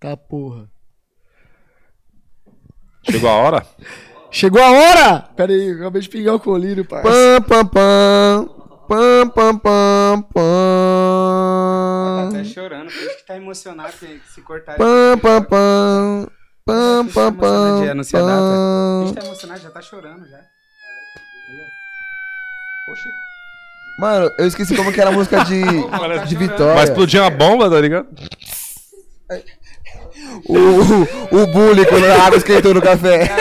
Tá porra. Chegou a hora? Chegou a hora! Pera aí, acabei de pingar o colírio, pai. Pam, pam, pam. Pam, pam, pam, tá pam. Tá até chorando, por isso que tá emocionado que se cortar. Pam, pam, pam. Pam, pam, pam. Tá? A gente tá emocionado, já tá chorando já. Poxa. Mano, eu esqueci como que era a música de, tá de Vitória. Vai explodir uma bomba, tá ligado? É. O, o, bullying quando a água esquentou no café.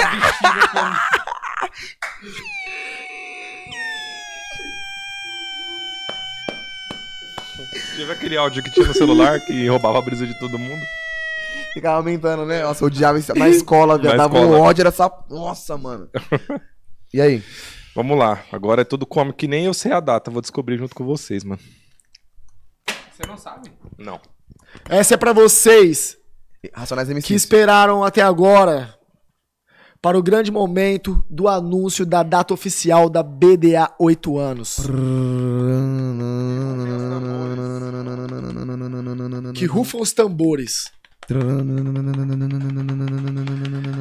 Teve aquele áudio que tinha no celular que roubava a brisa de todo mundo. Ficava aumentando, né? Nossa, o odiava isso. Na escola, velho. Dava um ódio, era essa. Nossa, mano. E aí? Vamos lá. Agora é tudo come, que nem eu sei a data. Vou descobrir junto com vocês, mano. Você não sabe? Não. Essa é pra vocês. Racionais MCs. Que esperaram até agora para o grande momento do anúncio da data oficial da BDA 8 anos. que rufam os tambores.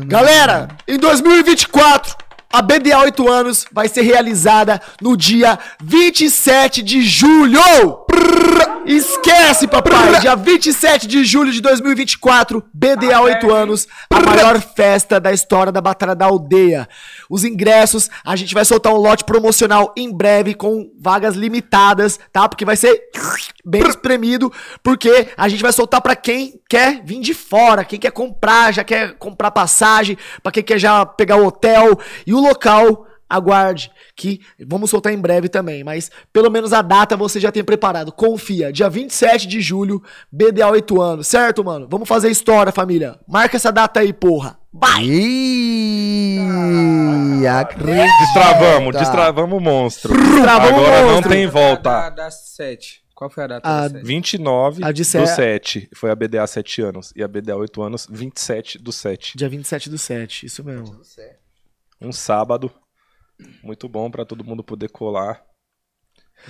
Galera, em 2024, a BDA 8 anos vai ser realizada no dia 27 de julho. Esquece, papai! Dia 27 de julho de 2024, BDA 8 anos, a maior festa da história da Batalha da Aldeia. Os ingressos, a gente vai soltar um lote promocional em breve com vagas limitadas, tá? Porque vai ser bem espremido, porque a gente vai soltar para quem quer vir de fora, quem quer comprar, já quer comprar passagem, para quem quer já pegar o hotel e o local aguarde que vamos soltar em breve também, mas pelo menos a data você já tem preparado. Confia, dia 27 de julho, BDA 8 anos, certo, mano? Vamos fazer história, família. Marca essa data aí, porra. Bye! Ah, destravamos, destravamos o monstro. Destravamos Agora monstro. não tem volta. Da 7. Qual foi a data? A 29 a de do 7. Foi a BDA 7 anos. E a BDA 8 anos, 27 do 7. Dia 27 do 7, isso mesmo. Um sábado. Muito bom para todo mundo poder colar.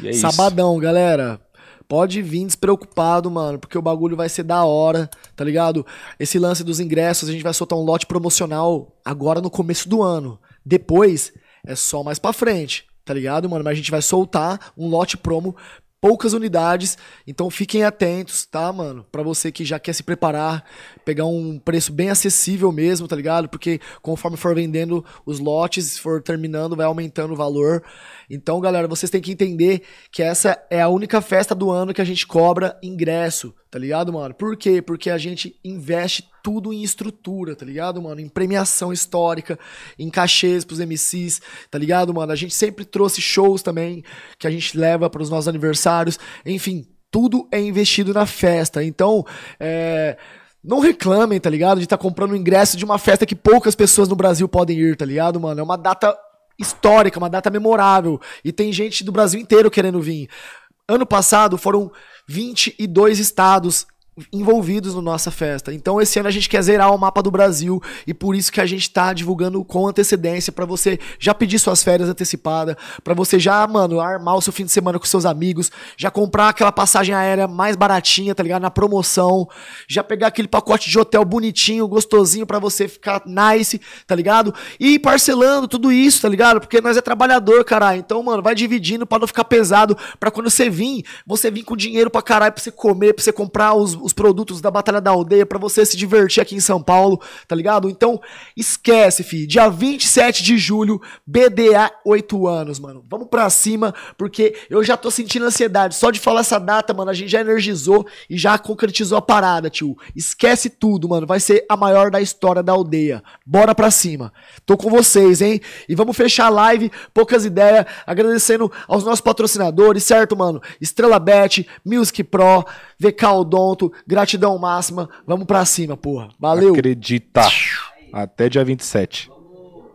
E é Sabadão, isso. galera. Pode vir despreocupado, mano, porque o bagulho vai ser da hora, tá ligado? Esse lance dos ingressos, a gente vai soltar um lote promocional agora no começo do ano. Depois é só mais pra frente, tá ligado, mano? Mas a gente vai soltar um lote promo poucas unidades, então fiquem atentos, tá, mano? Para você que já quer se preparar, pegar um preço bem acessível mesmo, tá ligado? Porque conforme for vendendo os lotes, for terminando, vai aumentando o valor. Então, galera, vocês têm que entender que essa é a única festa do ano que a gente cobra ingresso, tá ligado, mano? Por quê? Porque a gente investe tudo em estrutura, tá ligado, mano? Em premiação histórica, em cachês pros MCs, tá ligado, mano? A gente sempre trouxe shows também que a gente leva para os nossos aniversários. Enfim, tudo é investido na festa. Então, é. Não reclamem, tá ligado? De estar tá comprando ingresso de uma festa que poucas pessoas no Brasil podem ir, tá ligado, mano? É uma data histórica, uma data memorável. E tem gente do Brasil inteiro querendo vir. Ano passado foram 22 estados envolvidos na nossa festa. Então esse ano a gente quer zerar o mapa do Brasil e por isso que a gente tá divulgando com antecedência para você já pedir suas férias antecipadas, para você já, mano, armar o seu fim de semana com seus amigos, já comprar aquela passagem aérea mais baratinha, tá ligado? Na promoção, já pegar aquele pacote de hotel bonitinho, gostosinho para você ficar nice, tá ligado? E ir parcelando tudo isso, tá ligado? Porque nós é trabalhador, caralho. Então, mano, vai dividindo para não ficar pesado, para quando você vir, você vir com dinheiro para caralho, para você comer, para você comprar os os produtos da Batalha da Aldeia para você se divertir aqui em São Paulo, tá ligado? Então, esquece, fi. Dia 27 de julho, BDA 8 anos, mano. Vamos pra cima, porque eu já tô sentindo ansiedade. Só de falar essa data, mano, a gente já energizou e já concretizou a parada, tio. Esquece tudo, mano. Vai ser a maior da história da aldeia. Bora pra cima. Tô com vocês, hein? E vamos fechar a live, poucas ideias, agradecendo aos nossos patrocinadores, certo, mano? Estrela Bet, Music Pro, VK Odonto, Gratidão máxima. Vamos pra cima, porra. Valeu. Acredita. Até dia 27.